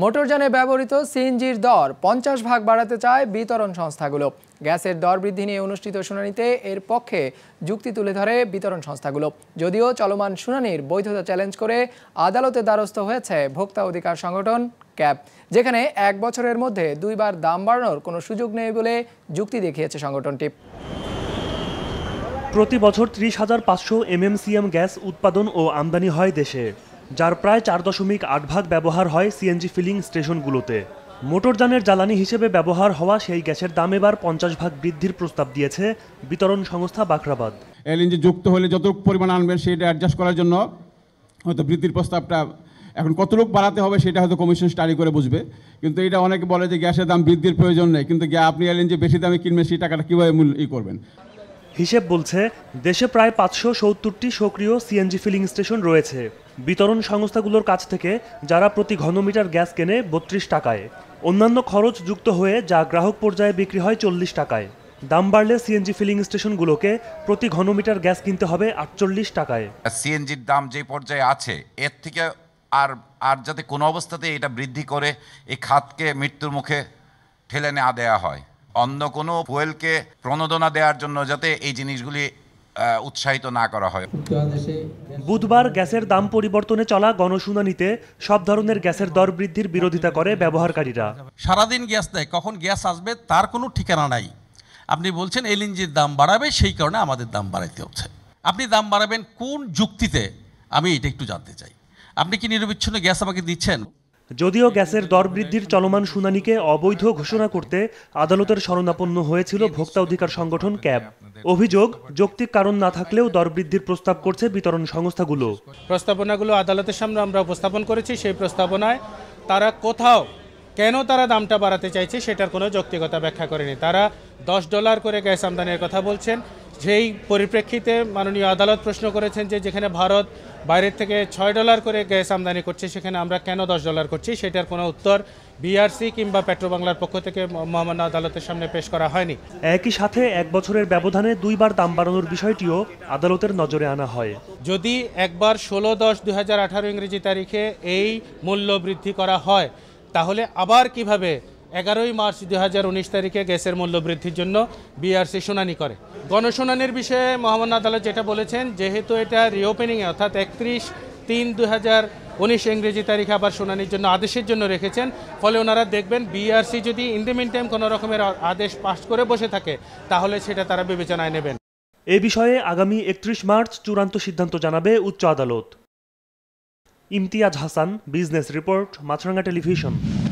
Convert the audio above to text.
মোটরযানে ব্যবহৃত সিএনজির দর পঞ্চাশ ভাগ বাড়াতে চায় বিতরণ সংস্থাগুলো গ্যাসের দর বৃদ্ধি নিয়ে অনুষ্ঠিত শুনানিতে এর পক্ষে যুক্তি তুলে ধরে বিতরণ সংস্থাগুলো যদিও চলমান শুনানির বৈধতা চ্যালেঞ্জ করে আদালতে দ্বারস্থ হয়েছে ভোক্তা অধিকার সংগঠন ক্যাব যেখানে এক বছরের মধ্যে দুইবার দাম বাড়ানোর কোনো সুযোগ নেই বলে যুক্তি দেখিয়েছে সংগঠনটি প্রতি বছর ত্রিশ হাজার পাঁচশো এমএমসিএম গ্যাস উৎপাদন ও আমদানি হয় দেশে যার প্রায় চার দশমিক আট ভাগ ব্যবহার হয় সিএনজি ফিলিং স্টেশনগুলোতে মোটরযানের জ্বালানি হিসেবে ব্যবহার হওয়া সেই গ্যাসের দাম এবার পঞ্চাশ ভাগ বৃদ্ধির প্রস্তাব দিয়েছে বিতরণ সংস্থা বাখরাবাদ এলএনজি যুক্ত হলে যত পরিমাণ আনবেন সেটা অ্যাডজাস্ট করার জন্য হয়তো বৃদ্ধির প্রস্তাবটা এখন কত লোক বাড়াতে হবে সেটা হয়তো কমিশন স্টাডি করে বুঝবে কিন্তু এটা অনেকে বলে যে গ্যাসের দাম বৃদ্ধির প্রয়োজন নেই কিন্তু আপনি এলএনজি বেশি দামে কিনবেন সেই টাকাটা কীভাবে মূল্য করবেন হিসেব বলছে দেশে প্রায় পাঁচশো সত্তরটি সক্রিয় সিএনজি ফিলিং স্টেশন রয়েছে বিতরণ সংস্থাগুলোর কাছ থেকে যারা প্রতি ঘনমিটার গ্যাস কেনে বত্রিশ টাকায় অন্যান্য খরচ যুক্ত হয়ে যা গ্রাহক পর্যায়ে বিক্রি হয় চল্লিশ টাকায় দাম বাড়লে সিএনজি ফিলিং স্টেশনগুলোকে প্রতি ঘনমিটার গ্যাস কিনতে হবে আটচল্লিশ টাকায় সিএনজির দাম যে পর্যায়ে আছে এর থেকে আর আর যাতে কোনো অবস্থাতে এটা বৃদ্ধি করে এই খাতকে মৃত্যুর মুখে ঠেলে নেওয়া দেওয়া হয় অন্য কোনো ফুয়েলকে প্রণোদনা দেওয়ার জন্য যাতে এই জিনিসগুলি উৎসাহিত না করা হয় বুধবার গ্যাসের দাম পরিবর্তনে চলা গণশুনানিতে সব ধরনের গ্যাসের দর বৃদ্ধির বিরোধিতা করে ব্যবহারকারীরা সারাদিন গ্যাস দেয় কখন গ্যাস আসবে তার কোনো ঠিকানা নাই আপনি বলছেন এলএনজির দাম বাড়াবে সেই কারণে আমাদের দাম বাড়াইতে হচ্ছে আপনি দাম বাড়াবেন কোন যুক্তিতে আমি এটা একটু জানতে চাই আপনি কি নিরবিচ্ছিন্ন গ্যাস আমাকে দিচ্ছেন যদিও গ্যাসের দর বৃদ্ধির চলমান শুনানিকে অবৈধ ঘোষণা করতে আদালতের শরণাপন্ন হয়েছিল ভোক্তা অধিকার সংগঠন ক্যাব অভিযোগ যৌক্তিক কারণ না থাকলেও দর বৃদ্ধির প্রস্তাব করছে বিতরণ সংস্থাগুলো প্রস্তাবনাগুলো আদালতের সামনে আমরা উপস্থাপন করেছি সেই প্রস্তাবনায় তারা কোথাও কেন তারা দামটা বাড়াতে চাইছে সেটার কোনো যৌক্তিকতা ব্যাখ্যা করেনি তারা দশ ডলার করে গ্যাস আমদানির কথা বলছেন যেই পরিপ্রেক্ষিতে মাননীয় আদালত প্রশ্ন করেছেন যে যেখানে ভারত বাইরের থেকে ছয় ডলার করে গ্যাস আমদানি করছে সেখানে আমরা কেন দশ ডলার করছি সেটার কোনো উত্তর বিআরসি কিংবা পেট্রোবাংলার পক্ষ থেকে মহামান্য আদালতের সামনে পেশ করা হয়নি একই সাথে এক বছরের ব্যবধানে দুইবার দাম বাড়ানোর বিষয়টিও আদালতের নজরে আনা হয় যদি একবার ষোলো দশ দুই ইংরেজি তারিখে এই মূল্য বৃদ্ধি করা হয় তাহলে আবার কিভাবে এগারোই মার্চ দু হাজার উনিশ তারিখে গ্যাসের মূল্য বৃদ্ধির জন্য বিআরসি শুনানি করে গণশুনানির বিষয়ে মোহাম্মদ আদালত যেটা বলেছেন যেহেতু এটা রিওপেনিংয়ে অর্থাৎ একত্রিশ তিন দু হাজার উনিশ ইংরেজি তারিখে আবার শুনানির জন্য আদেশের জন্য রেখেছেন ফলে ওনারা দেখবেন বিআরসি যদি ইন্ডিমিন টাইম কোনো রকমের আদেশ পাস করে বসে থাকে তাহলে সেটা তারা বিবেচনায় নেবেন এ বিষয়ে আগামী একত্রিশ মার্চ চূড়ান্ত সিদ্ধান্ত জানাবে উচ্চ আদালত Imtiaz Hasan business report Maasranga television